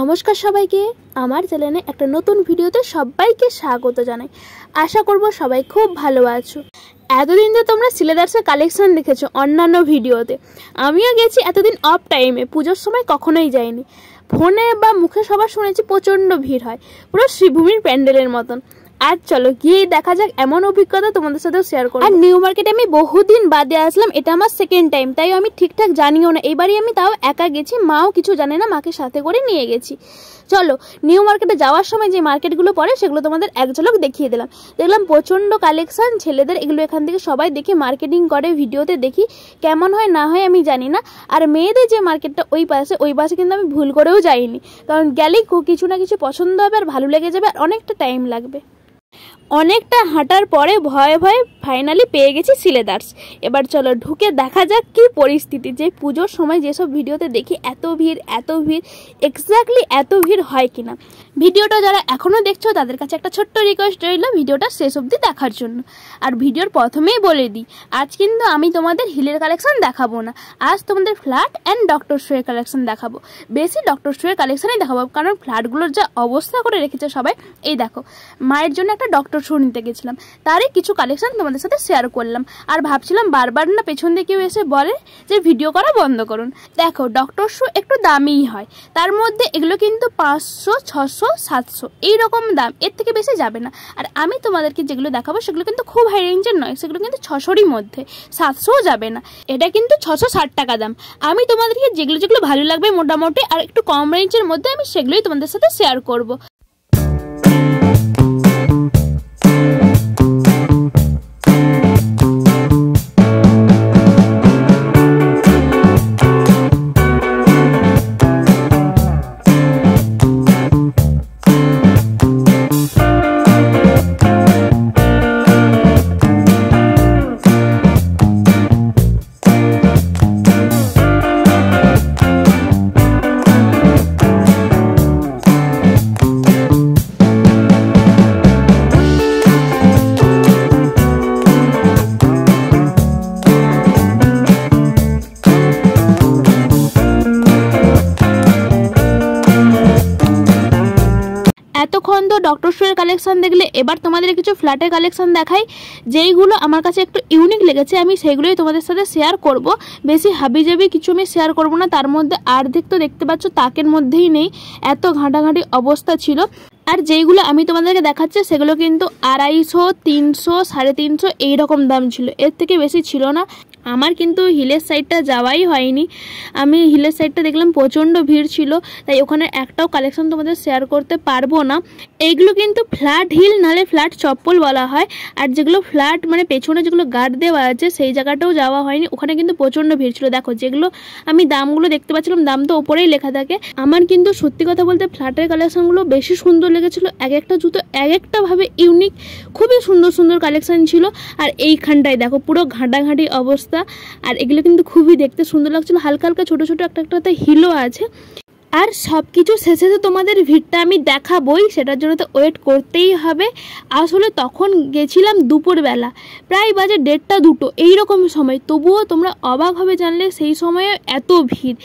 নমস্কার সবাইকে আমার চ্যানেলে একটা নতুন ভিডিওতে সবাইকে স্বাগত জানাই আশা করব সবাই খুব ভালো আছো এতদিন তো তোমরা সিলেদার্সের কালেকশন দেখেছো অন্যান্য ভিডিওতে আমিও গেছি এতদিন অফ টাইমে পুজোর সময় কখনোই যাইনি ফোনে বা মুখে সবার শুনেছি প্রচণ্ড ভিড় হয় পুরো শ্রীভূমির প্যান্ডেলের মতন আর চলো গিয়ে দেখা যাক এমন অভিজ্ঞতা তোমাদের সাথে শেয়ার করো আর নিউ মার্কেটে আমি বহুদিন বাদে আসলাম এটা আমার সেকেন্ড টাইম তাই আমি ঠিকঠাক জানিও না এবারই আমি তাও একা গেছি মাও কিছু জানে না মাকে সাথে করে নিয়ে গেছি চলো নিউ মার্কেটে যাওয়ার সময় যে মার্কেটগুলো পড়ে সেগুলো তোমাদের এক ঝলক দেখিয়ে দিলাম দেখলাম প্রচণ্ড কালেকশন ছেলেদের এগুলো এখান থেকে সবাই দেখে মার্কেটিং করে ভিডিওতে দেখি কেমন হয় না হয় আমি জানি না আর মেয়েদের যে মার্কেটটা ওই পাশে ওই পাশে কিন্তু আমি ভুল করেও যাইনি কারণ গেলেই কিছু না কিছু পছন্দ হবে আর ভালো লেগে যাবে আর অনেকটা টাইম লাগবে অনেকটা হাঁটার পরে ভয়ে ভয়ে ফাইনালি পেয়ে গেছি সিলেদার্স এবার চলো ঢুকে দেখা যাক কি পরিস্থিতি যে পুজোর সময় যেসব ভিডিওতে দেখি এত ভিড় এত ভিড় এক্স্যাক্টলি এত ভিড় হয় কিনা ভিডিওটা যারা এখনও দেখছো তাদের কাছে একটা ছোট্ট রিকোয়েস্ট রইল ভিডিওটা শেষ অবধি দেখার জন্য আর ভিডিওর প্রথমেই বলে দিই আজ কিন্তু আমি তোমাদের হিলের কালেকশন দেখাবো না আজ তোমাদের ফ্ল্যাট অ্যান্ড ডক্টর শোয়ের কালেকশন দেখাবো বেশি ডক্টর শোয়ের কালেকশানেই দেখাবো কারণ ফ্ল্যাটগুলোর যা অবস্থা করে রেখেছে সবাই এই দেখো মায়ের জন্য একটা ডক্টর ডক্টর শো নিতে গেছিলাম তারই কিছু কালেকশন তোমাদের সাথে শেয়ার করলাম আর ভাবছিলাম বারবার না পেছন দিয়ে কেউ এসে বলে যে ভিডিও করা বন্ধ করুন দেখো ডক্টর শো একটু দামিই হয় তার মধ্যে এগুলো কিন্তু পাঁচশো ছশো সাতশো এইরকম দাম এর থেকে বেশি যাবে না আর আমি তোমাদেরকে যেগুলো দেখাবো সেগুলো কিন্তু খুব হাই রেঞ্জের নয় সেগুলো কিন্তু ছশোরই মধ্যে সাতশোও যাবে না এটা কিন্তু ছশো ষাট টাকা দাম আমি তোমাদেরকে যেগুলো যেগুলো ভালো লাগবে মোটামুটি আর একটু কম রেঞ্জের মধ্যে আমি সেগুলোই তোমাদের সাথে শেয়ার করবো সুন্দর ডক্টর শোয়ের কালেকশান দেখলে এবার তোমাদের কিছু ফ্ল্যাটের কালেকশান দেখাই যেইগুলো আমার কাছে একটু ইউনিক লেগেছে আমি সেইগুলোই তোমাদের সাথে শেয়ার করব বেশি হাবিজাবি কিছু আমি শেয়ার করব না তার মধ্যে আর্ধেক তো দেখতে পাচ্ছ তাকের মধ্যেই নেই এত ঘাঁটাঘাঁটি অবস্থা ছিল আর যেইগুলো আমি তোমাদেরকে দেখাচ্ছি সেগুলো কিন্তু আড়াইশো তিনশো সাড়ে তিনশো এইরকম দাম ছিল এর থেকে বেশি ছিল না আমার কিন্তু হিলের সাইডটা যাওয়াই হয়নি আমি হিলের সাইডটা দেখলাম প্রচণ্ড ভিড় ছিল তাই ওখানে একটাও কালেকশন তোমাদের শেয়ার করতে পারবো না এইগুলো কিন্তু ফ্ল্যাট হিল নালে ফ্ল্যাট চপ্পল বলা হয় আর যেগুলো ফ্ল্যাট মানে পেছনে যেগুলো গার্ড দেওয়া আছে সেই জায়গাটাও যাওয়া হয়নি ওখানে কিন্তু প্রচণ্ড ভিড় ছিল দেখো যেগুলো আমি দামগুলো দেখতে পাচ্ছিলাম দাম তো ওপরেই লেখা থাকে আমার কিন্তু সত্যি কথা বলতে ফ্ল্যাটের কালেকশনগুলো বেশি সুন্দর লেগেছিলো এক একটা জুতো এক একটাভাবে ইউনিক খুবই সুন্দর সুন্দর কালেকশন ছিল আর এইখানটায় দেখো পুরো ঘাঁটাঘাঁটি অবস্থা আর এগুলো কিন্তু খুবই দেখতে সুন্দর লাগছিলো হালকা হালকা ছোটো ছোটো একটা একটা হিলও আছে আর সব কিছু শেষে তো তোমাদের ভিড়টা আমি দেখাবই সেটার জন্য তো ওয়েট করতেই হবে আসলে তখন গেছিলাম দুপুরবেলা প্রায় বাজে দেড়টা দুটো এইরকম সময় তবুও তোমরা অবাক হবে জানলে সেই সময়ে এত ভিড়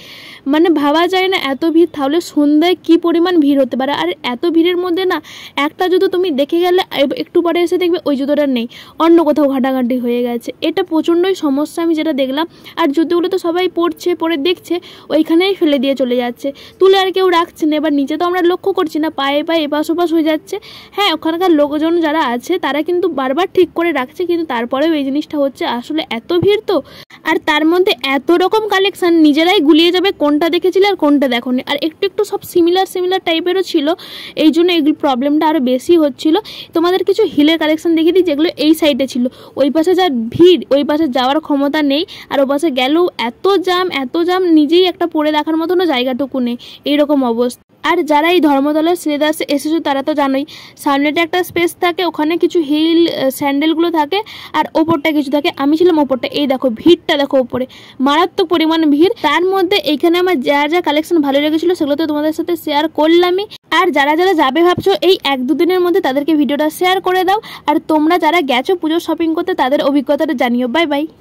মানে ভাবা যায় না এত ভিড় তাহলে সন্ধ্যায় কি পরিমাণ ভিড় হতে পারে আর এত ভিড়ের মধ্যে না একটা জুতো তুমি দেখে গেলে একটু পরে এসে দেখবে ওই জুতোটা নেই অন্য কোথাও ঘাটাঘাটি হয়ে গেছে এটা প্রচণ্ডই সমস্যা আমি যেটা দেখলাম আর জুতোগুলো তো সবাই পড়ছে পরে দেখছে ওইখানেই ফেলে দিয়ে চলে যাচ্ছে তুলে আর কেউ রাখছে না এবার নিচে তো আমরা লক্ষ্য করছি না পায়ে পায়ে এপাশ ওপাশ হয়ে যাচ্ছে হ্যাঁ ওখানকার লোকজন যারা আছে তারা কিন্তু বারবার ঠিক করে রাখছে কিন্তু তারপরেও এই জিনিসটা হচ্ছে আসলে এত ভিড় তো আর তার মধ্যে এত রকম কালেকশান নিজেরাই গুলিয়ে যাবে কোনটা দেখেছিলে আর কোনটা দেখোনি আর একটু একটু সব সিমিলার সিমিলার টাইপেরও ছিল এই জন্য এগুলো প্রবলেমটা আরও বেশি হচ্ছিল তোমাদের কিছু হিলের কালেকশান দেখিয়ে দিই যেগুলো এই সাইডে ছিল ওই পাশে যা ভিড় ওই পাশে যাওয়ার ক্ষমতা নেই আর ও পাশে গেলেও এত জাম এত জাম নিজেই একটা পরে দেখার মতনও জায়গাটুকু নেই এইরকম অবস্থা আর যারা এই ধর্মতলার সিলেদাসে এসেছো তারা তো জানোই সামনেটা একটা স্পেস থাকে ওখানে কিছু হিল স্যান্ডেলগুলো থাকে আর ওপরটা কিছু থাকে আমি ছিলাম ওপরটা এই দেখো ভিড়টা দেখো ওপরে মারাত্মক পরিমাণ ভিড় তার মধ্যে এখানে আমার যা যা কালেকশন ভালো লেগেছিল সেগুলো তো তোমাদের সাথে শেয়ার করলামই আর যারা যারা যাবে ভাবছো এই এক দুদিনের মধ্যে তাদেরকে ভিডিওটা শেয়ার করে দাও আর তোমরা যারা গেছো পুজো শপিং করতে তাদের অভিজ্ঞতাটা জানিও বাই বাই